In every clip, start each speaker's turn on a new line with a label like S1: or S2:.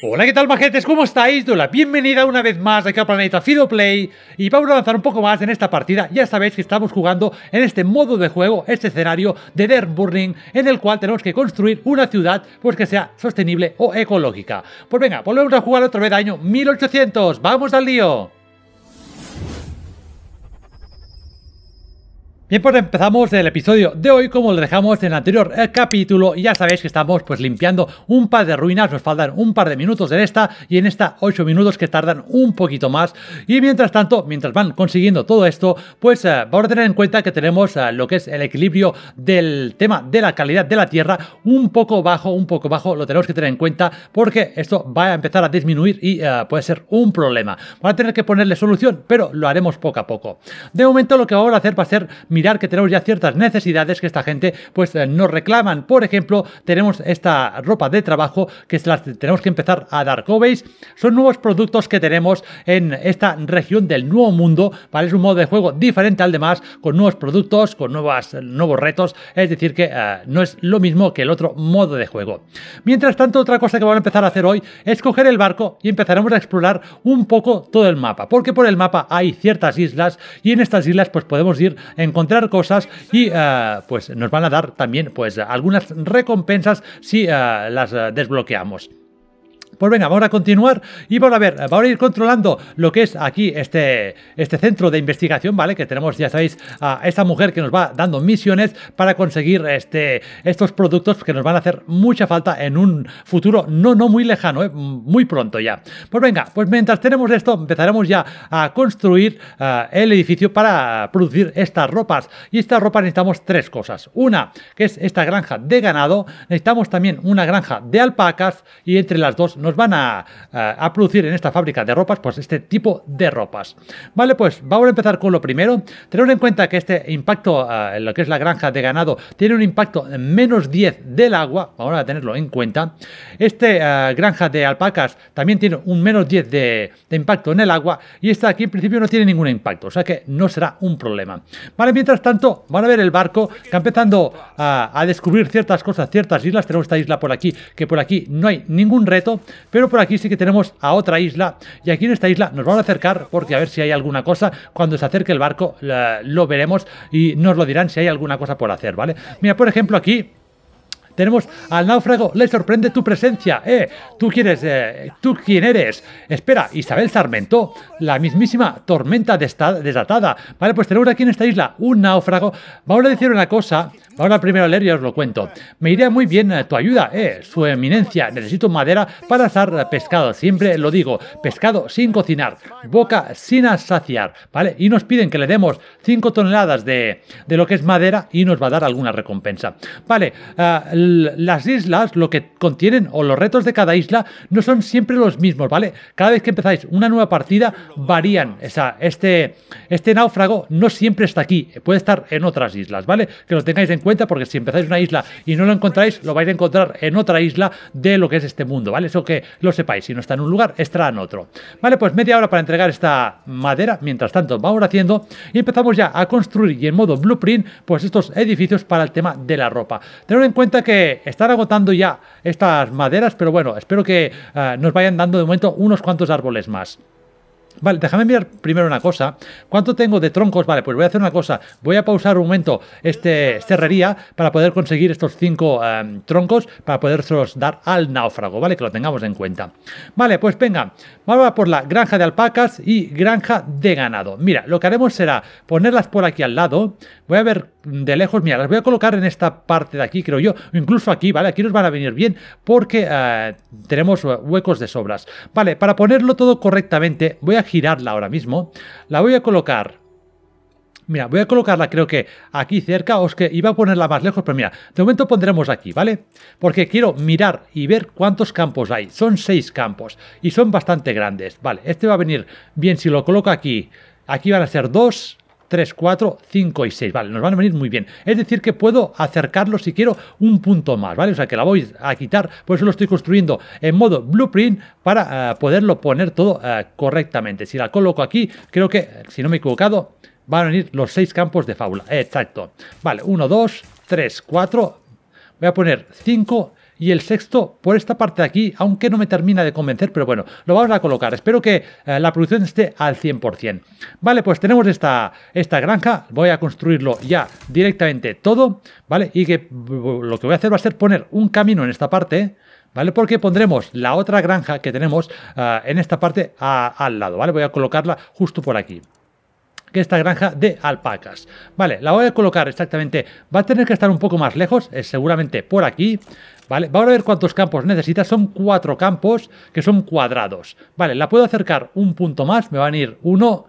S1: Hola, ¿qué tal, majetes? ¿Cómo estáis? ¡Hola! la bienvenida una vez más aquí a Planeta Fido Play y vamos a avanzar un poco más en esta partida. Ya sabéis que estamos jugando en este modo de juego, este escenario de Dirt Burning, en el cual tenemos que construir una ciudad pues que sea sostenible o ecológica. Pues venga, volvemos a jugar otra vez año 1800. ¡Vamos al lío! Bien, pues empezamos el episodio de hoy como lo dejamos en el anterior el eh, capítulo. Ya sabéis que estamos pues limpiando un par de ruinas, nos faltan un par de minutos en esta y en esta 8 minutos que tardan un poquito más. Y mientras tanto, mientras van consiguiendo todo esto, pues eh, vamos a tener en cuenta que tenemos eh, lo que es el equilibrio del tema de la calidad de la tierra un poco bajo, un poco bajo, lo tenemos que tener en cuenta porque esto va a empezar a disminuir y puede ser un problema. Van a tener que ponerle solución, pero lo haremos poco a poco. De momento lo que vamos a hacer va a ser mirar que tenemos ya ciertas necesidades que esta gente pues eh, nos reclaman. Por ejemplo, tenemos esta ropa de trabajo que las tenemos que empezar a dar veis Son nuevos productos que tenemos en esta región del Nuevo Mundo, ¿vale? Es un modo de juego diferente al demás, con nuevos productos, con nuevas, nuevos retos, es decir que eh, no es lo mismo que el otro modo de juego. Mientras tanto, otra cosa que vamos a empezar a hacer hoy es coger el barco y empezaremos a explorar un poco todo el mapa, porque por el mapa hay ciertas islas y en estas islas pues podemos ir encontrando cosas y eh, pues nos van a dar también pues algunas recompensas si eh, las eh, desbloqueamos. Pues venga, vamos a continuar y vamos a ver, vamos a ir controlando lo que es aquí este, este centro de investigación, ¿vale? Que tenemos, ya sabéis, a esa mujer que nos va dando misiones para conseguir este, estos productos que nos van a hacer mucha falta en un futuro no, no muy lejano, ¿eh? muy pronto ya. Pues venga, pues mientras tenemos esto, empezaremos ya a construir eh, el edificio para producir estas ropas. Y estas ropas necesitamos tres cosas. Una, que es esta granja de ganado. Necesitamos también una granja de alpacas y entre las dos nos van a, producir en esta fábrica de ropas, pues este tipo de ropas. Vale, pues vamos a empezar con lo primero. Tener en cuenta que este impacto ah, en lo que es la granja de ganado tiene un impacto de menos 10 del agua, vamos a tenerlo en cuenta. Este ah, granja de alpacas también tiene un menos 10 de, impacto en el agua y esta aquí en principio no tiene ningún impacto, o sea que no será un problema. Vale, mientras tanto, van a ver el barco que empezando ah, a, descubrir ciertas cosas, ciertas islas. Tenemos esta isla por aquí, que por aquí no hay ningún reto. Pero por aquí sí que tenemos a otra isla y aquí en esta isla nos van a acercar porque a ver si hay alguna cosa. Cuando se acerque el barco lo veremos y nos lo dirán si hay alguna cosa por hacer, ¿vale? Mira, por ejemplo, aquí tenemos al náufrago, le sorprende tu presencia. Eh, tú quieres, eh, tú quién eres. Espera, Isabel Sarmento, la mismísima tormenta desatada. Vale, pues tenemos aquí en esta isla un náufrago. Vamos a decir una cosa. Vamos a primero a leer y os lo cuento. Me iría muy bien eh, tu ayuda, eh, su eminencia. Necesito madera para asar eh, pescado. Siempre lo digo, pescado sin cocinar, boca sin saciar, ¿vale? Y nos piden que le demos 5 toneladas de, de, lo que es madera y nos va a dar alguna recompensa. Vale, la ah, las islas, lo que contienen o los retos de cada isla no son siempre los mismos, ¿vale? Cada vez que empezáis una nueva partida varían. O sea, este, este náufrago no siempre está aquí, puede estar en otras islas, ¿vale? Que lo tengáis en cuenta porque si empezáis una isla y no lo encontráis, lo vais a encontrar en otra isla de lo que es este mundo, ¿vale? Eso que lo sepáis, si no está en un lugar, estará en otro. Vale, pues media hora para entregar esta madera, mientras tanto vamos haciendo y empezamos ya a construir y en modo blueprint, pues estos edificios para el tema de la ropa. Tened en cuenta que están agotando ya estas maderas, pero bueno, espero que eh, nos vayan dando de momento unos cuantos árboles más. Vale, déjame mirar primero una cosa. ¿Cuánto tengo de troncos? Vale, pues voy a hacer una cosa. Voy a pausar un momento este cerrería para poder conseguir estos cinco em, troncos para poderlos dar al náufrago, ¿vale? Que lo tengamos en cuenta. Vale, pues venga, vamos a por la granja de alpacas y granja de ganado. Mira, lo que haremos será ponerlas por aquí al lado. Voy a ver de lejos, mira, las voy a colocar en esta parte de aquí, creo yo, incluso aquí, ¿vale? Aquí nos van a venir bien porque eh, tenemos eh, huecos de sobras. Vale, para ponerlo todo correctamente, voy a girarla ahora mismo, la voy a colocar Mira, voy a colocarla creo que aquí cerca, os que iba a ponerla más lejos, pero mira, de momento pondremos aquí, ¿vale? Porque quiero mirar y ver cuántos campos hay. Son seis campos y son bastante grandes, ¿vale? Este va a venir bien si lo coloco aquí. Aquí van a ser dos, 3, 4, 5 y 6. Vale, nos van a venir muy bien. Es decir, que puedo acercarlo si quiero un punto más, ¿vale? O sea, que la voy a quitar. Por eso lo estoy construyendo en modo blueprint para eh, poderlo poner todo eh, correctamente. Si la coloco aquí, creo que, si no me he equivocado, van a venir los 6 campos de fábula. Exacto. Vale, 1, 2, 3, 4. Voy a poner 5 y el sexto por esta parte de aquí, aunque no me termina de convencer, pero bueno, lo vamos a colocar. Espero que eh, la producción esté al 100%. Vale, pues tenemos esta, esta granja. Voy a construirlo ya directamente todo, ¿vale? Y que lo que voy a hacer va a ser poner un camino en esta parte, ¿vale? Porque pondremos la otra granja que tenemos ah, en esta parte al lado, ¿vale? Voy a colocarla justo por aquí que esta granja de alpacas. Vale, la voy a colocar exactamente, va a tener que estar un poco más lejos, es seguramente por aquí, ¿vale? Vamos a ver cuántos campos necesita, son cuatro campos que son cuadrados. Vale, la puedo acercar un punto más, me van a ir uno,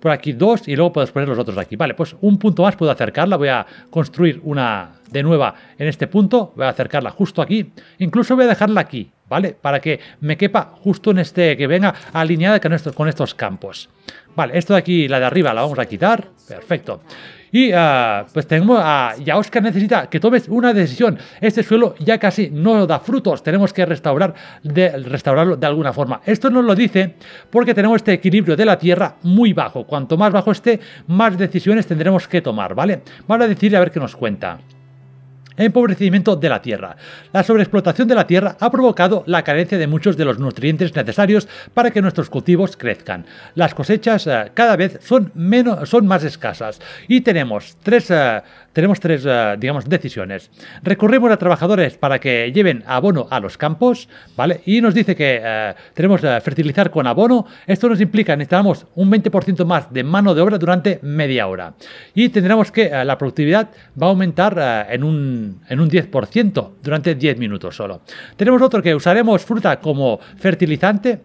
S1: por aquí dos y luego puedes poner los otros aquí. Vale, pues un punto más puedo acercarla, voy a construir una de nueva en este punto, voy a acercarla justo aquí, incluso voy a dejarla aquí, ¿vale? Para que me quepa justo en este, que venga alineada con estos, con estos campos. Vale, esto de aquí, la de arriba, la vamos a quitar. Perfecto. Y ah, pues tenemos a... ya Oscar necesita que tomes una decisión. Este suelo ya casi no da frutos. Tenemos que restaurar restaurarlo de alguna forma. Esto nos lo dice porque tenemos este equilibrio de la tierra muy bajo. Cuanto más bajo esté, más decisiones tendremos que tomar, ¿vale? Vamos a decirle a ver qué nos cuenta empobrecimiento de la tierra. La sobreexplotación de la tierra ha provocado la carencia de muchos de los nutrientes necesarios para que nuestros cultivos crezcan. Las cosechas eh, cada vez son, menos, son más escasas y tenemos tres eh, tenemos tres, eh, digamos, decisiones. Recurrimos a trabajadores para que lleven abono a los campos, ¿vale? Y nos dice que eh, tenemos que eh, fertilizar con abono. Esto nos implica, que necesitamos un 20% más de mano de obra durante media hora. Y tendremos que la productividad va a aumentar en, un, en un 10% durante 10 minutos solo. Tenemos otro que usaremos fruta como fertilizante.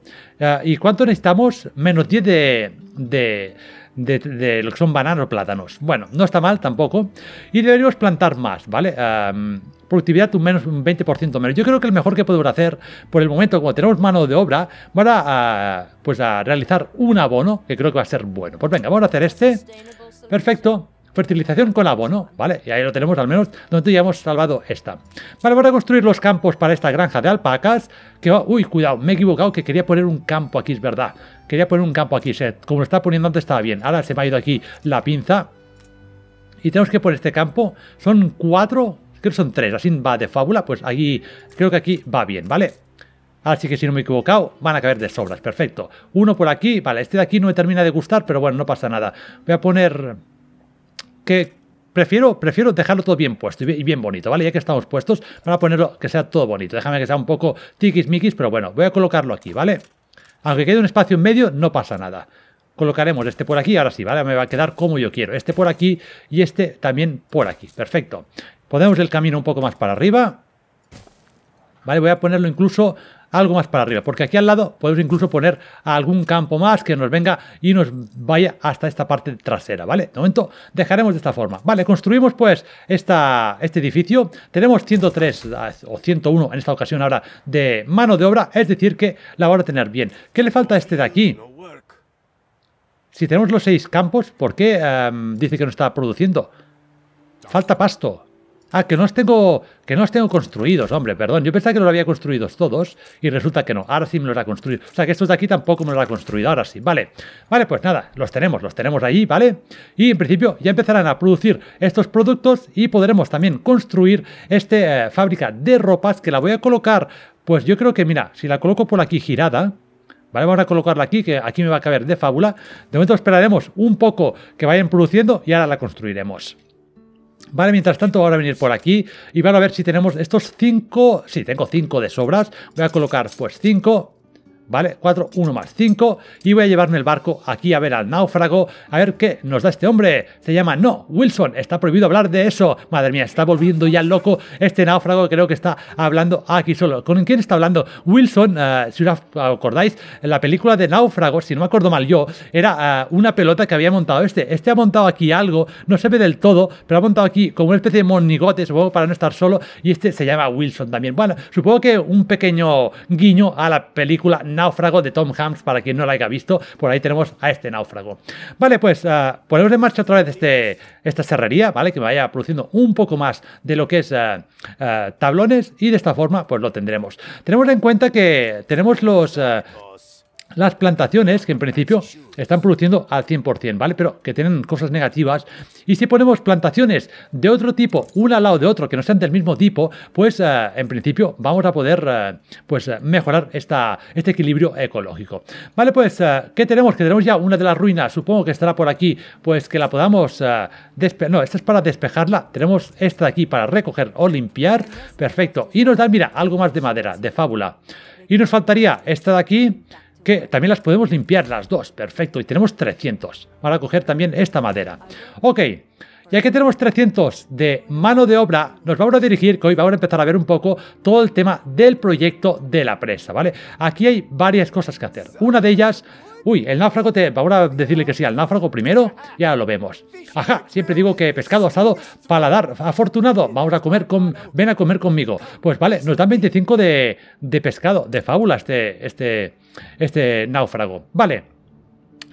S1: ¿Y cuánto necesitamos? Menos 10 de de, lo que son bananos o plátanos. Bueno, no está mal tampoco. Y deberíamos plantar más, ¿vale? productividad un menos un 20% menos. Yo creo que el mejor que podemos hacer por el momento, como tenemos mano de obra, vamos a, pues a realizar un abono que creo que va a ser bueno. Pues venga, vamos a hacer este. Perfecto fertilización con abono, ¿vale? Y ahí lo tenemos al menos donde ya hemos salvado esta. Vale, vamos a construir los campos para esta granja de alpacas. uy, cuidado, me he equivocado que quería poner un campo aquí, es verdad. Quería poner un campo aquí, set. Como lo estaba poniendo antes estaba bien. Ahora se me ha ido aquí la pinza. Y tenemos que poner este campo. Son cuatro, creo que son tres, así va de fábula. Pues aquí, creo que aquí va bien, ¿vale? Así que si no me he equivocado, van a caber de sobras, perfecto. Uno por aquí, vale, este de aquí no me termina de gustar, pero bueno, no pasa nada. Voy a poner que prefiero, prefiero dejarlo todo bien puesto y bien bonito, ¿vale? Ya que estamos puestos, para ponerlo que sea todo bonito. Déjame que sea un poco tiquismiquis, pero bueno, voy a colocarlo aquí, ¿vale? Aunque quede un espacio en medio, no pasa nada. Colocaremos este por aquí, ahora sí, ¿vale? Me va a quedar como yo quiero. Este por aquí y este también por aquí. Perfecto. Ponemos el camino un poco más para arriba. ¿Vale? Voy a ponerlo incluso algo más para arriba, porque aquí al lado podemos incluso poner algún campo más que nos venga y nos vaya hasta esta parte trasera, ¿vale? De momento dejaremos de esta forma. Vale, construimos pues esta, este edificio, tenemos 103 ah, o 101 en esta ocasión ahora de mano de obra, es decir que la van a tener bien. ¿Qué le falta a este de aquí? Si tenemos los seis campos, ¿por qué em, dice que no está produciendo? Falta pasto. Ah, que no los tengo, que no construidos, hombre, perdón. Yo pensaba que los había construidos todos y resulta que no. Ahora sí me los ha construido. O sea, que estos de aquí tampoco me los ha construido. Ahora sí, vale. Vale, pues nada, los tenemos, los tenemos ahí, ¿vale? Y en principio ya empezarán a producir estos productos y podremos también construir esta eh, fábrica de ropas que la voy a colocar. Pues yo creo que, mira, si la coloco por aquí girada, ¿Vale? Vamos a colocarla aquí, que aquí me va a caber de fábula. De momento esperaremos un poco que vayan produciendo y ahora la construiremos. Vale, mientras tanto ahora venir por aquí y van a ver si tenemos estos cinco... sí, tengo cinco de sobras, voy a colocar pues 5 ¿vale? 4, 1 más 5. Y voy a llevarme el barco aquí a ver al náufrago, a ver qué nos da este hombre. Se llama No, Wilson, está prohibido hablar de eso. Madre mía, está volviendo ya loco este náufrago, creo que está hablando aquí solo. ¿Con quién está hablando? Wilson, eh, si os acordáis, la película de náufragos, si no me acuerdo mal yo, era eh, una pelota que había montado este. Este ha montado aquí algo, no se ve del todo, pero ha montado aquí como una especie de monigote, supongo, para no estar solo. Y este se llama Wilson también. Bueno, supongo que un pequeño guiño a la película Náufrago de Tom Hanks, para quien no lo haya visto, por ahí tenemos a este náufrago. Vale, pues ah, ponemos en marcha otra vez este, esta serrería, ¿vale? Que vaya produciendo un poco más de lo que es ah, ah, tablones y de esta forma pues lo tendremos. Tenemos en cuenta que tenemos los las plantaciones que en principio están produciendo al 100%, ¿vale? Pero que tienen cosas negativas. Y si ponemos plantaciones de otro tipo, una al lado de otro, que no sean del mismo tipo, pues eh, en principio vamos a poder eh, pues, mejorar esta, este equilibrio ecológico. Vale, pues, eh, ¿qué tenemos? Que tenemos ya una de las ruinas, supongo que estará por aquí, pues que la podamos despejar. No, esta es para despejarla. Tenemos esta de aquí para recoger o limpiar. Perfecto. Y nos da, mira, algo más de madera, de fábula. Y nos faltaría esta de aquí que también las podemos limpiar las dos, perfecto, y tenemos 300. Para coger también esta madera. Ok, ya que tenemos 300 de mano de obra, nos vamos a dirigir, que hoy vamos a empezar a ver un poco todo el tema del proyecto de la presa, ¿vale? Aquí hay varias cosas que hacer. Una de ellas... Uy, el náufrago te... Vamos a decirle que sí al náufrago primero. Ya lo vemos. Ajá, siempre digo que pescado asado, paladar afortunado. Vamos a comer con... Ven a comer conmigo. Pues vale, nos dan 25 de, de pescado, de fábula este este náufrago. Vale.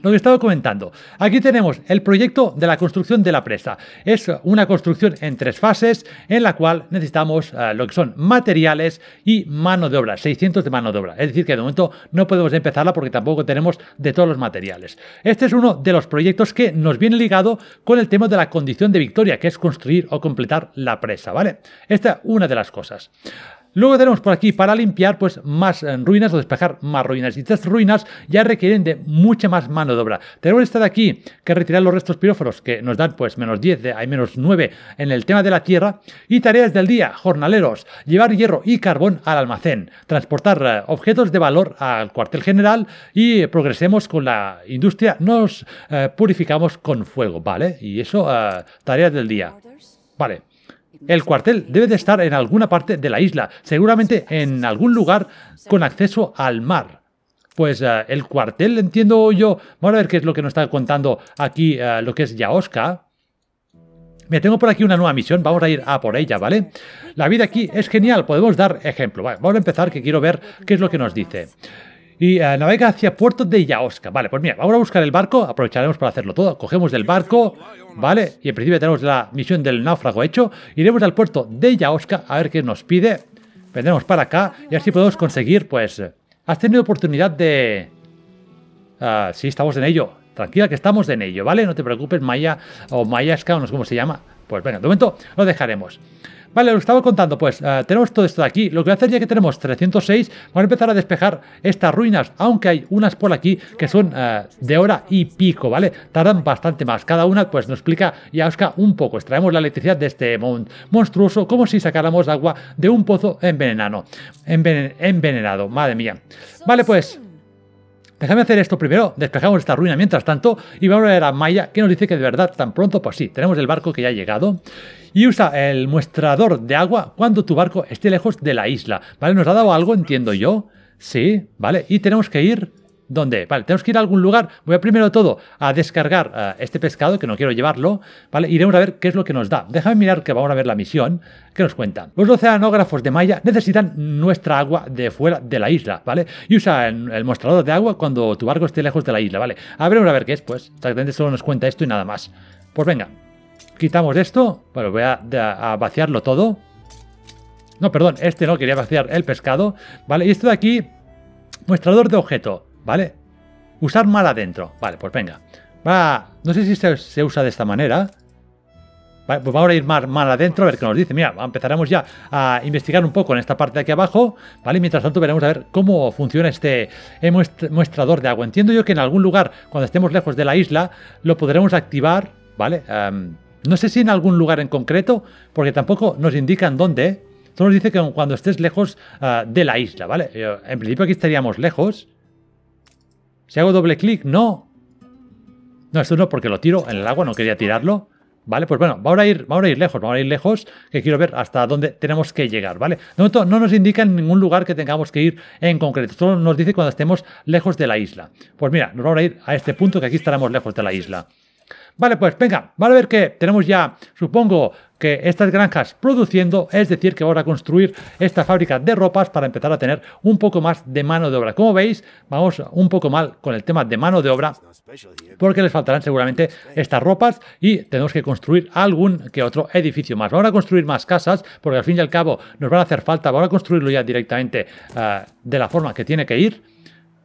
S1: Lo que estaba comentando. Aquí tenemos el proyecto de la construcción de la presa. Es una construcción en tres fases en la cual necesitamos eh, lo que son materiales y mano de obra, 600 de mano de obra. Es decir, que de momento no podemos empezarla porque tampoco tenemos de todos los materiales. Este es uno de los proyectos que nos viene ligado con el tema de la condición de victoria, que es construir o completar la presa, ¿vale? Esta es una de las cosas. Luego tenemos por aquí para limpiar pues más eh, ruinas o despejar más ruinas. Y estas ruinas ya requieren de mucha más mano de obra. Tenemos esta de aquí que retirar los restos piróforos que nos dan pues menos 10, hay menos 9 en el tema de la tierra. Y tareas del día, jornaleros, llevar hierro y carbón al almacén, transportar eh, objetos de valor al cuartel general y progresemos con la industria, nos eh, purificamos con fuego, ¿vale? Y eso, tareas del día. Vale. El cuartel debe de estar en alguna parte de la isla, seguramente en algún lugar con acceso al mar. Pues eh, el cuartel, entiendo yo. Vamos a ver qué es lo que nos está contando aquí eh, lo que es Yaoska. Me tengo por aquí una nueva misión, vamos a ir a por ella, ¿vale? La vida aquí es genial, podemos dar ejemplo. vamos a empezar que quiero ver qué es lo que nos dice y eh, navega hacia puerto de Yaosca. Vale, pues mira, vamos a buscar el barco, aprovecharemos para hacerlo todo. Cogemos del barco, ¿vale? Y en principio tenemos la misión del náufrago hecho. Iremos al puerto de Yaosca a ver qué nos pide. Vendremos para acá y así podemos conseguir, pues... Has tenido oportunidad de... Si ah, sí, estamos en ello. Tranquila que estamos en ello, ¿vale? No te preocupes, Maya o Mayasca o no sé cómo se llama. Pues venga, de momento lo dejaremos. Vale, lo estaba contando, pues eh, tenemos todo esto de aquí. Lo que voy a hacer ya que tenemos 306, Vamos a empezar a despejar estas ruinas, aunque hay unas por aquí que son eh, de hora y pico, ¿vale? Tardan bastante más. Cada una pues nos explica Y osca un poco. Extraemos la electricidad de este monstruoso como si sacáramos agua de un pozo envenenado. envenenado, madre mía. Vale, pues Déjame hacer esto primero, despejamos esta ruina mientras tanto y vamos a ver a Maya que nos dice que de verdad tan pronto, pues sí, tenemos el barco que ya ha llegado y usa el muestrador de agua cuando tu barco esté lejos de la isla, ¿vale? Nos ha dado algo, entiendo yo, sí, ¿vale? Y tenemos que ir ¿Dónde? Vale, tenemos que ir a algún lugar. Voy a primero todo a descargar eh, este pescado, que no quiero llevarlo. Vale, iremos a ver qué es lo que nos da. Déjame mirar que vamos a ver la misión. ¿Qué nos cuentan? Los oceanógrafos de Maya necesitan nuestra agua de fuera de la isla, ¿vale? Y usa el, mostrador de agua cuando tu barco esté lejos de la isla, ¿vale? A ver, a ver qué es, pues. Exactamente solo nos cuenta esto y nada más. Pues venga, quitamos esto. Bueno, voy a, a vaciarlo todo. No, perdón, este no, quería vaciar el pescado, ¿vale? Y esto de aquí, mostrador de objeto. ¿Vale? Usar mal adentro. Vale, pues venga. Va. No sé si se, usa de esta manera. pues vamos a ir más mal adentro a ver qué nos dice. Mira, empezaremos ya a investigar un poco en esta parte de aquí abajo, ¿vale? mientras tanto veremos a ver cómo funciona este eh, muestrador de agua. Entiendo yo que en algún lugar, cuando estemos lejos de la isla, lo podremos activar, ¿vale? Em, no sé si en algún lugar en concreto, porque tampoco nos indican dónde. Solo nos dice que cuando estés lejos ah, de la isla, ¿vale? Eh, en principio aquí estaríamos lejos, si hago doble clic, no. No, esto no, porque lo tiro en el agua, no quería tirarlo. ¿Vale? Pues bueno, vamos a ir, va a ir lejos, vamos a ir lejos, que quiero ver hasta dónde tenemos que llegar, ¿vale? De momento no nos indica en ningún lugar que tengamos que ir en concreto, solo nos dice cuando estemos lejos de la isla. Pues mira, nos vamos a ir a este punto que aquí estaremos lejos de la isla. Vale, pues venga, vamos a ver que tenemos ya, supongo, que estas granjas produciendo, es decir, que ahora construir esta fábrica de ropas para empezar a tener un poco más de mano de obra. Como veis, vamos un poco mal con el tema de mano de obra porque les faltarán seguramente estas ropas y tenemos que construir algún que otro edificio más. Vamos a construir más casas porque al fin y al cabo nos van a hacer falta, vamos a construirlo ya directamente eh, de la forma que tiene que ir.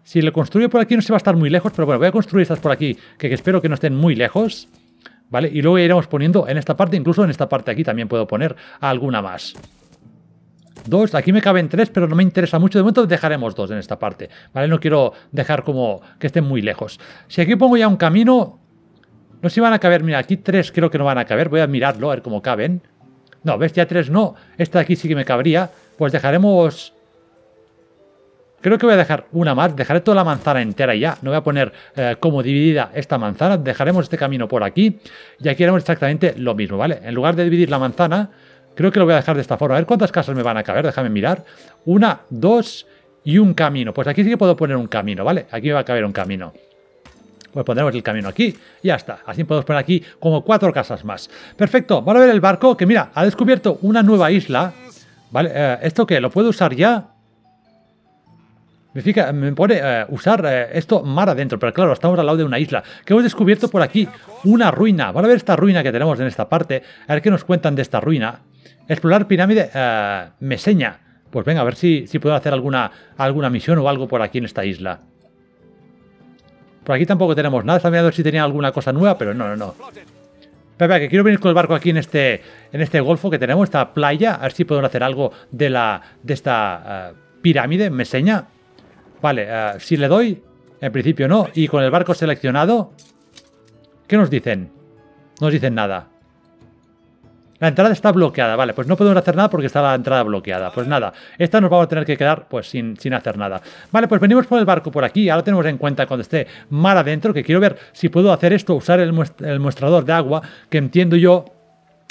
S1: Si lo construyo por aquí no se va a estar muy lejos, pero bueno, voy a construir estas por aquí que espero que no estén muy lejos. ¿vale? Y luego iremos poniendo en esta parte, incluso en esta parte aquí también puedo poner alguna más. Dos, aquí me caben tres, pero no me interesa mucho. De momento dejaremos dos en esta parte, ¿vale? No quiero dejar como que estén muy lejos. Si aquí pongo ya un camino, no sé si van a caber. Mira, aquí tres creo que no van a caber. Voy a mirarlo, a ver cómo caben. No, ¿ves? Ya tres no. Esta de aquí sí que me cabría. Pues dejaremos Creo que voy a dejar una más, dejaré toda la manzana entera ya, no voy a poner eh, como dividida esta manzana, dejaremos este camino por aquí y aquí haremos exactamente lo mismo, ¿vale? En lugar de dividir la manzana, creo que lo voy a dejar de esta forma, a ver cuántas casas me van a caber, déjame mirar, una, dos y un camino, pues aquí sí que puedo poner un camino, ¿vale? Aquí me va a caber un camino pues pondremos el camino aquí y ya está. Así podemos poner aquí como cuatro casas más. Perfecto, Vamos a ver el barco que mira, ha descubierto una nueva isla. ¿Vale? Eh, ¿Esto qué? ¿Lo puedo usar ya? Me, fija, me pone eh, usar eh, esto mar adentro, pero claro, estamos al lado de una isla. que hemos descubierto por aquí? Una ruina. Van a ver esta ruina que tenemos en esta parte. A ver qué nos cuentan de esta ruina. Explorar pirámide eh, Meseña. Pues venga, a ver si, si puedo hacer alguna, alguna misión o algo por aquí en esta isla. Por aquí tampoco tenemos nada. Estaba mirando si tenía alguna cosa nueva, pero no, no, no. Espera, que quiero venir con el barco aquí en este, en este golfo que tenemos, esta playa. A ver si puedo hacer algo de, la, de esta pirámide, meseña. Vale, eh, si le doy, en principio no. Y con el barco seleccionado, ¿qué nos dicen? No nos dicen nada. La entrada está bloqueada, vale, pues no podemos hacer nada porque está la entrada bloqueada. Pues nada, esta nos vamos a tener que quedar pues sin, sin hacer nada. Vale, pues venimos por el barco por aquí, ahora tenemos en cuenta cuando esté mar adentro, que quiero ver si puedo hacer esto, usar el, el mostrador de agua, que entiendo yo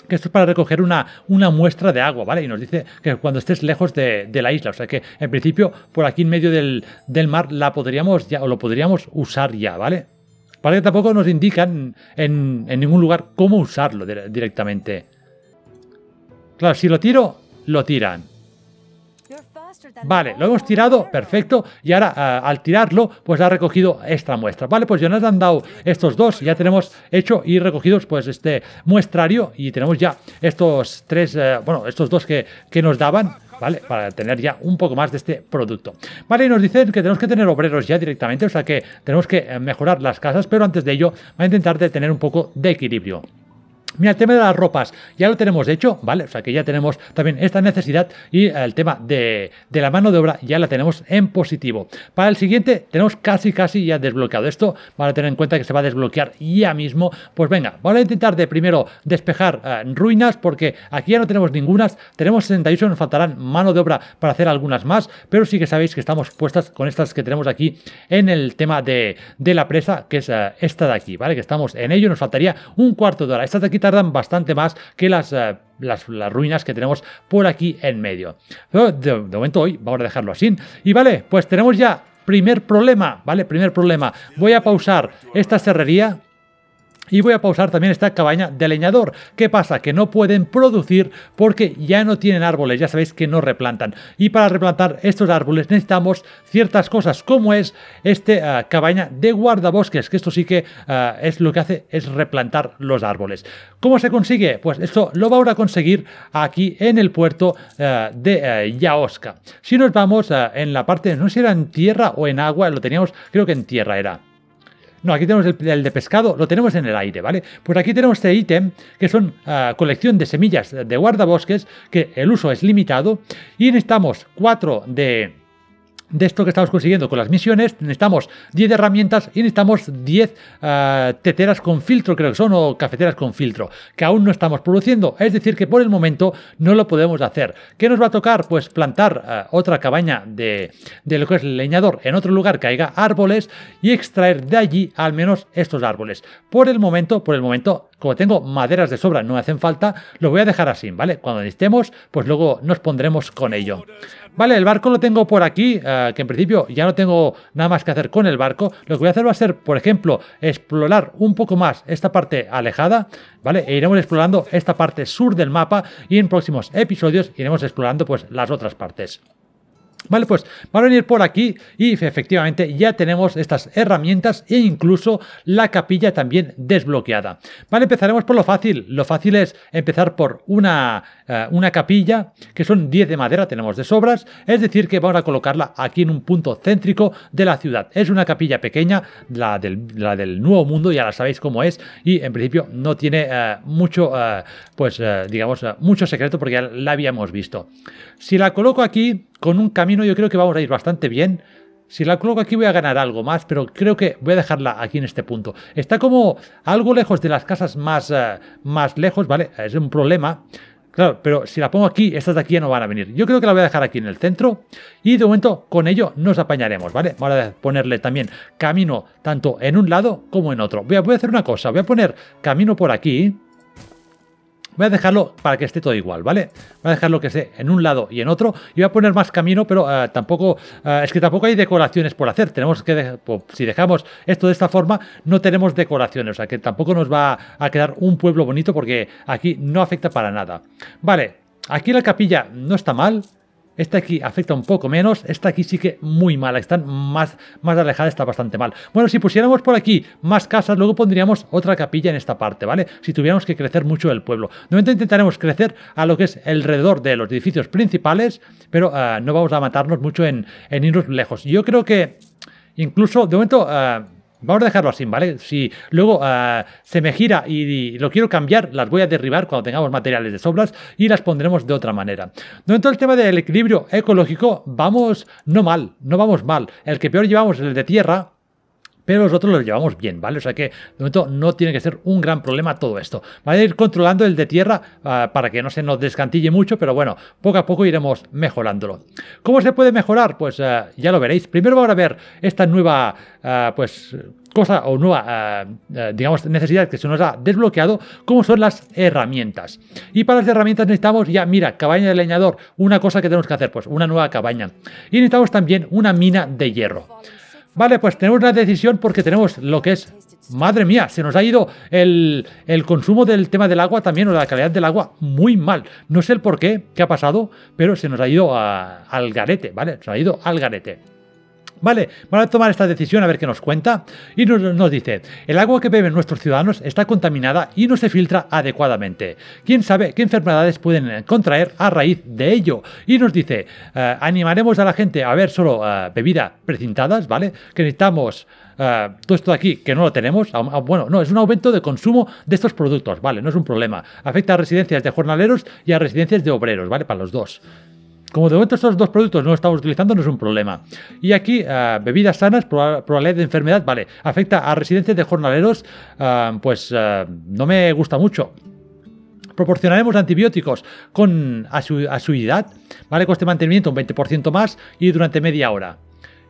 S1: que esto es para recoger una, una muestra de agua, ¿vale? Y nos dice que cuando estés lejos de, la isla, o sea que en principio por aquí en medio del, mar la podríamos ya, o lo podríamos usar ya, ¿vale? Para que tampoco nos indican en, ningún lugar cómo usarlo directamente. Claro, si lo tiro, lo tiran. Vale, lo hemos tirado, perfecto. Y ahora ah, al tirarlo, pues ha recogido esta muestra. Vale, pues ya nos han dado estos dos. Ya tenemos hecho y recogidos pues este muestrario. Y tenemos ya estos tres, eh, bueno, estos dos que, nos daban. ¿vale? Para tener ya un poco más de este producto. Vale, y nos dicen que tenemos que tener obreros ya directamente, o sea que tenemos que eh, mejorar las casas, pero antes de ello va a intentar de tener un poco de equilibrio. Mira, el tema de las ropas, ya lo tenemos hecho, ¿vale? O sea que ya tenemos también esta necesidad y el tema de, la mano de obra ya la tenemos en positivo. Para el siguiente tenemos casi, casi ya desbloqueado esto. para a tener en cuenta que se va a desbloquear ya mismo. Pues venga, vamos a intentar de primero despejar eh, ruinas porque aquí ya no tenemos ningunas. Tenemos 68, nos faltarán mano de obra para hacer algunas más, pero sí que sabéis que estamos puestas con estas que tenemos aquí en el tema de, la presa, que es eh, esta de aquí, ¿vale? Que estamos en ello, nos faltaría un cuarto de hora. Estas de aquí tardan bastante más que eh, las, las, ruinas que tenemos por aquí en medio. de, momento hoy vamos a dejarlo así. Y vale, pues tenemos ya primer problema, ¿vale? Primer problema. Voy a pausar esta serrería y voy a pausar también esta cabaña de leñador. ¿Qué pasa? Que no pueden producir porque ya no tienen árboles, ya sabéis que no replantan. Y para replantar estos árboles necesitamos ciertas cosas, como es esta ah, cabaña de guardabosques, que esto sí que ah, es lo que hace es replantar los árboles. ¿Cómo se consigue? Pues esto lo va a conseguir aquí en el puerto ah, de Yaosca. Si nos vamos en la parte, no sé si era en tierra o en agua, lo teníamos, creo que en tierra era. No, aquí tenemos el, de pescado, lo tenemos en el aire, ¿vale? Pues aquí tenemos este ítem, que son ah, colección de semillas de guardabosques, que el uso es limitado, y necesitamos cuatro de de esto que estamos consiguiendo con las misiones, necesitamos 10 herramientas y necesitamos 10 eh, teteras con filtro, creo que son, o cafeteras con filtro, que aún no estamos produciendo. Es decir, que por el momento no lo podemos hacer. ¿Qué nos va a tocar? Pues plantar eh, otra cabaña de, lo que es el leñador en otro lugar caiga árboles y extraer de allí al menos estos árboles. Por el momento, por el momento, como tengo maderas de sobra, no me hacen falta, lo voy a dejar así, ¿vale? Cuando necesitemos, pues luego nos pondremos con ello. Vale, el barco lo tengo por aquí, eh, que en principio ya no tengo nada más que hacer con el barco. Lo que voy a hacer va a ser, por ejemplo, explorar un poco más esta parte alejada, ¿vale? E iremos explorando esta parte sur del mapa y en próximos episodios iremos explorando pues las otras partes. Vale, pues van a venir por aquí y efectivamente ya tenemos estas herramientas e incluso la capilla también desbloqueada. Vale, empezaremos por lo fácil. Lo fácil es empezar por una, eh, una capilla, que son 10 de madera, tenemos de sobras, es decir que vamos a colocarla aquí en un punto céntrico de la ciudad. Es una capilla pequeña, la del, Nuevo Mundo, ya la sabéis cómo es, y en principio no tiene eh, mucho, eh, pues digamos, mucho secreto porque ya la habíamos visto. Si la coloco aquí con un camino yo creo que vamos a ir bastante bien. Si la coloco aquí voy a ganar algo más, pero creo que voy a dejarla aquí en este punto. Está como algo lejos de las casas más, eh, más lejos, ¿vale? Es un problema. Claro, pero si la pongo aquí, estas de aquí ya no van a venir. Yo creo que la voy a dejar aquí en el centro y de momento con ello nos apañaremos, ¿vale? Vamos a ponerle también camino tanto en un lado como en otro. voy a hacer una cosa, voy a poner camino por aquí, Voy a dejarlo para que esté todo igual, ¿vale? Voy a dejarlo que esté en un lado y en otro. Y voy a poner más camino, pero eh, tampoco... Eh, es que tampoco hay decoraciones por hacer. Tenemos que... si dejamos esto de esta forma, no tenemos decoraciones. O sea, que tampoco nos va a quedar un pueblo bonito porque aquí no afecta para nada. Vale, aquí la capilla no está mal. Esta aquí afecta un poco menos. Esta aquí sí que muy mala. Están más, más alejada, está bastante mal. Bueno, si pusiéramos por aquí más casas, luego pondríamos otra capilla en esta parte, ¿vale? Si tuviéramos que crecer mucho el pueblo. De momento intentaremos crecer a lo que es alrededor de los edificios principales, pero ah, no vamos a matarnos mucho en, irnos lejos. Yo creo que incluso, de momento... Ah, Vamos a dejarlo así, ¿vale? Si luego ah, se me gira y, lo quiero cambiar, las voy a derribar cuando tengamos materiales de sobras y las pondremos de otra manera. todo el tema del equilibrio ecológico, vamos no mal, no vamos mal. El que peor llevamos es el de tierra, pero nosotros los llevamos bien, ¿vale? O sea que de momento no tiene que ser un gran problema todo esto. Va a ir controlando el de tierra ah, para que no se nos descantille mucho, pero bueno, poco a poco iremos mejorándolo. ¿Cómo se puede mejorar? Pues ah, ya lo veréis. Primero vamos a ver esta nueva, ah, pues cosa o nueva, digamos, necesidad que se nos ha desbloqueado, como son las herramientas. Y para las herramientas necesitamos ya, mira, cabaña de leñador, una cosa que tenemos que hacer, pues una nueva cabaña. Y necesitamos también una mina de hierro. Vale, pues tenemos una decisión porque tenemos lo que es... Madre mía, se nos ha ido el, consumo del tema del agua también, o la calidad del agua, muy mal. No sé el por qué, qué ha pasado, pero se nos ha ido al garete, ¿vale? Se nos ha ido al garete. Vale, van a tomar esta decisión a ver qué nos cuenta. Y nos, dice, el agua que beben nuestros ciudadanos está contaminada y no se filtra adecuadamente. ¿Quién sabe qué enfermedades pueden contraer a raíz de ello? Y nos dice, eh, animaremos a la gente a ver solo eh, bebidas precintadas, ¿vale? Que necesitamos... Eh, todo esto de aquí, que no lo tenemos, bueno, no, es un aumento de consumo de estos productos, ¿vale? No es un problema. Afecta a residencias de jornaleros y a residencias de obreros, ¿vale? Para los dos. Como de momento estos dos productos no estamos utilizando, no es un problema. Y aquí, eh, bebidas sanas, probabilidad de enfermedad, vale, afecta a residencias de jornaleros, eh, pues eh, no me gusta mucho. Proporcionaremos antibióticos con edad ¿vale? Coste de mantenimiento un 20% más y durante media hora.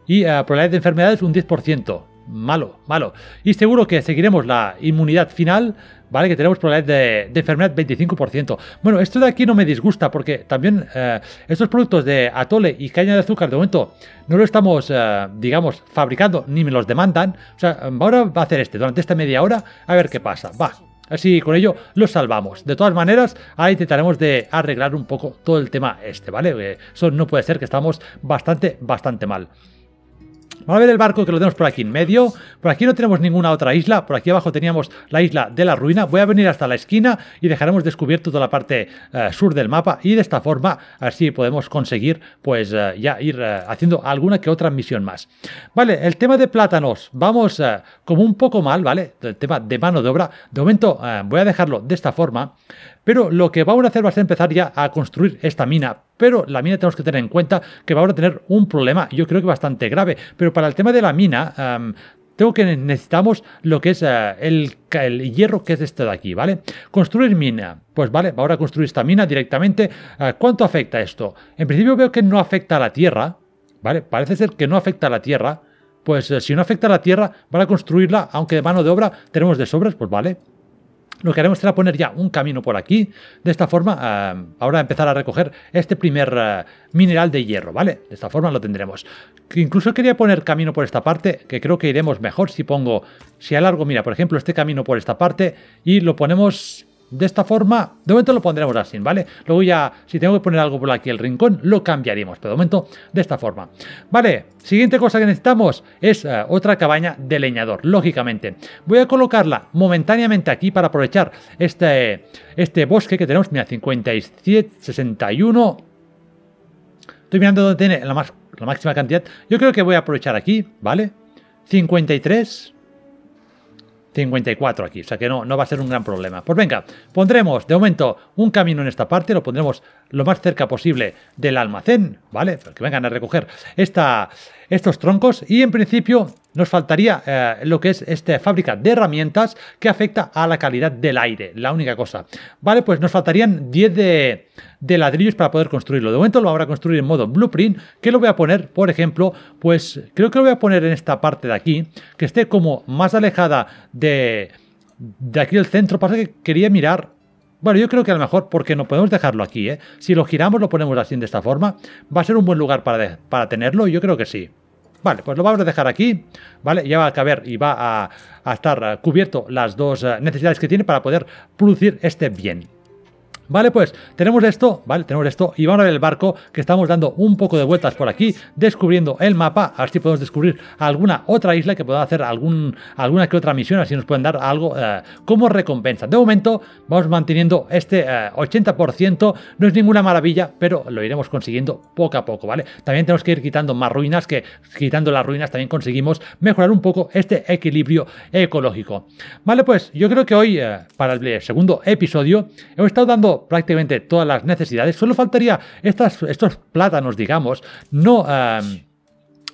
S1: Y probabilidad de enfermedades un 10% malo, malo. Y seguro que seguiremos la inmunidad final ¿vale? Que tenemos probabilidad de, enfermedad 25%. Bueno, esto de aquí no me disgusta porque también eh, estos productos de atole y caña de azúcar de momento no lo estamos, eh, digamos, fabricando ni me los demandan. O sea, ahora va a hacer este durante esta media hora a ver qué pasa. Va, Así con ello lo salvamos. De todas maneras, ahora intentaremos de arreglar un poco todo el tema este, ¿vale? Eso no puede ser que estamos bastante, bastante mal. Vamos a ver el barco que lo tenemos por aquí en medio. Por aquí no tenemos ninguna otra isla. Por aquí abajo teníamos la isla de la ruina. Voy a venir hasta la esquina y dejaremos descubierto toda la parte eh, sur del mapa. Y de esta forma, así podemos conseguir, pues eh, ya ir eh, haciendo alguna que otra misión más. Vale, el tema de plátanos. Vamos como un poco mal, ¿vale? El tema de mano de obra. De momento voy a dejarlo de esta forma. Pero lo que vamos a hacer va a ser empezar ya a construir esta mina pero la mina tenemos que tener en cuenta que va a tener un problema, yo creo que bastante grave. Pero para el tema de la mina, tengo que necesitamos lo que es eh, el, hierro que es este de aquí, ¿vale? Construir mina. Pues vale, ahora construir esta mina directamente. Eh, ¿Cuánto afecta esto? En principio veo que no afecta a la tierra, ¿vale? Parece ser que no afecta a la tierra. Pues eh, si no afecta a la tierra, van a construirla, aunque de mano de obra tenemos de sobras, pues vale lo que haremos será poner ya un camino por aquí. De esta forma, eh, ahora empezar a recoger este primer eh, mineral de hierro, ¿vale? De esta forma lo tendremos. Incluso quería poner camino por esta parte, que creo que iremos mejor si pongo, si alargo, mira, por ejemplo, este camino por esta parte y lo ponemos de esta forma. De momento lo pondremos así, ¿vale? Luego ya, si tengo que poner algo por aquí el rincón, lo cambiaremos. Pero de momento, de esta forma. Vale, siguiente cosa que necesitamos es eh, otra cabaña de leñador, lógicamente. Voy a colocarla momentáneamente aquí para aprovechar este, este bosque que tenemos. Mira, 57, 61... Estoy mirando dónde tiene la, la máxima cantidad. Yo creo que voy a aprovechar aquí, ¿vale? 53... 54 aquí, o sea que no, no va a ser un gran problema. Pues venga, pondremos de momento un camino en esta parte, lo pondremos lo más cerca posible del almacén, ¿vale? Para que vengan a recoger esta, estos troncos y en principio nos faltaría eh, lo que es esta fábrica de herramientas que afecta a la calidad del aire, la única cosa. Vale, pues nos faltarían 10 de, ladrillos para poder construirlo. De momento lo habrá construir en modo blueprint, que lo voy a poner, por ejemplo, pues creo que lo voy a poner en esta parte de aquí, que esté como más alejada de, aquí del centro. Pasa que quería mirar bueno, yo creo que a lo mejor, porque no podemos dejarlo aquí, ¿eh? Si lo giramos, lo ponemos así de esta forma, va a ser un buen lugar para, para tenerlo, yo creo que sí. Vale, pues lo vamos a dejar aquí, ¿vale? Ya va a caber y va a, estar cubierto las dos eh, necesidades que tiene para poder producir este bien. Vale, pues tenemos esto, vale, tenemos esto y vamos a ver el barco que estamos dando un poco de vueltas por aquí, descubriendo el mapa, así si podemos descubrir alguna otra isla que pueda hacer algún, alguna que otra misión, así nos pueden dar algo eh, como recompensa. De momento vamos manteniendo este 80%, eh, no es ninguna maravilla, pero lo iremos consiguiendo poco a poco, ¿vale? También tenemos que ir quitando más ruinas, que quitando las ruinas también conseguimos mejorar un poco este equilibrio ecológico. Vale, pues yo creo que hoy, eh, para el segundo episodio, hemos estado dando prácticamente todas las necesidades. Solo faltaría estas, estos plátanos, digamos, no...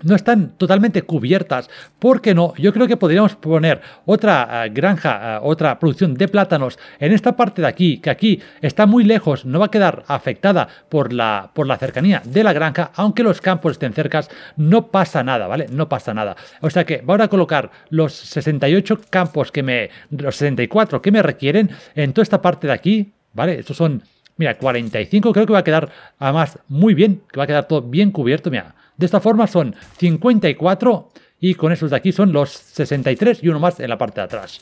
S1: no están totalmente cubiertas. ¿Por qué no? Yo creo que podríamos poner otra ah, granja, ah, otra producción de plátanos en esta parte de aquí, que aquí está muy lejos, no va a quedar afectada por la, por la cercanía de la granja, aunque los campos estén cercas, no pasa nada, ¿vale? No pasa nada. O sea que va a colocar los 68 campos que me, los 64 que me requieren en toda esta parte de aquí, ¿vale? Estos son, mira, 45 creo que va a quedar además muy bien, que va a quedar todo bien cubierto, mira. De esta forma son 54 y con esos de aquí son los 63 y uno más en la parte de atrás.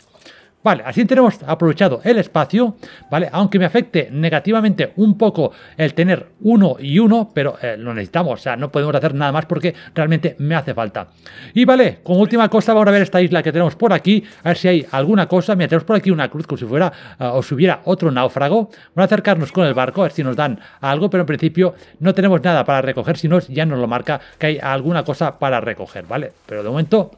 S1: Vale, así tenemos aprovechado el espacio, ¿vale? Aunque me afecte negativamente un poco el tener uno y uno, pero eh, lo necesitamos, o sea, no podemos hacer nada más porque realmente me hace falta. Y vale, como última cosa, vamos a ver esta isla que tenemos por aquí, a ver si hay alguna cosa. Mira, tenemos por aquí una cruz como si fuera eh, o si hubiera otro náufrago. Vamos a acercarnos con el barco, a ver si nos dan algo, pero en principio no tenemos nada para recoger, si no, ya nos lo marca que hay alguna cosa para recoger, ¿vale? Pero de momento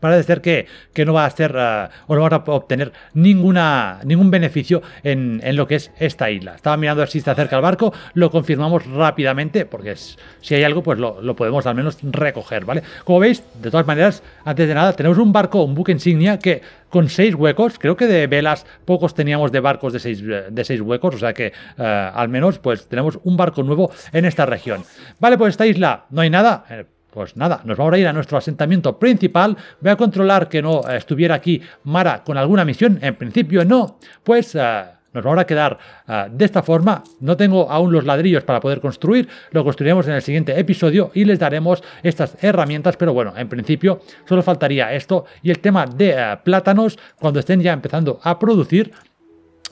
S1: parece ser que, que no va a ser eh, o no va a obtener ninguna, ningún beneficio en, lo que es esta isla. Estaba mirando si está acerca el barco, lo confirmamos rápidamente, porque si hay algo, pues lo, podemos al menos recoger, ¿vale? Como veis, de todas maneras, antes de nada, tenemos un barco, un buque insignia que con seis huecos, creo que de velas pocos teníamos de barcos de seis, de seis huecos, o sea que eh, al menos pues tenemos un barco nuevo en esta región. Vale, pues esta isla no hay nada. Eh, pues nada, nos vamos a ir a nuestro asentamiento principal. Voy a controlar que no eh, estuviera aquí Mara con alguna misión. En principio no. Pues... Eh, nos vamos a quedar eh, de esta forma. No tengo aún los ladrillos para poder construir. Lo construiremos en el siguiente episodio y les daremos estas herramientas. Pero bueno, en principio solo faltaría esto. Y el tema de plátanos, cuando estén ya empezando a producir,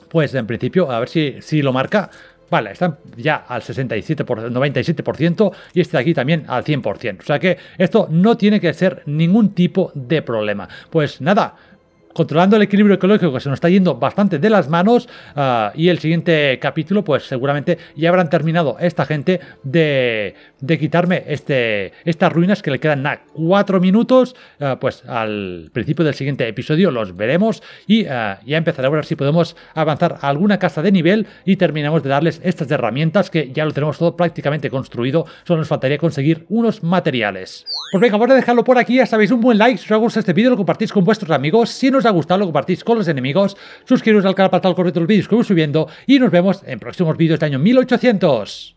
S1: pues en principio, a ver si, si lo marca. Vale, están ya al 67%, 97% y este de aquí también al 100%. O sea que esto no tiene que ser ningún tipo de problema. Pues nada, controlando el equilibrio ecológico que se nos está yendo bastante de las manos ah, y el siguiente capítulo pues seguramente ya habrán terminado esta gente de, quitarme este, estas ruinas que le quedan a cuatro minutos ah, pues al principio del siguiente episodio los veremos y ah, ya empezaré a ver si podemos avanzar a alguna casa de nivel y terminamos de darles estas herramientas que ya lo tenemos todo prácticamente construido solo nos faltaría conseguir unos materiales pues venga vamos a dejarlo por aquí ya sabéis un buen like si os ha gustado este vídeo lo compartís con vuestros amigos si nos ha gustado, lo compartís con los enemigos, suscribiros al canal para estar al corriente de los vídeos que vamos subiendo y nos vemos en próximos vídeos de año 1800.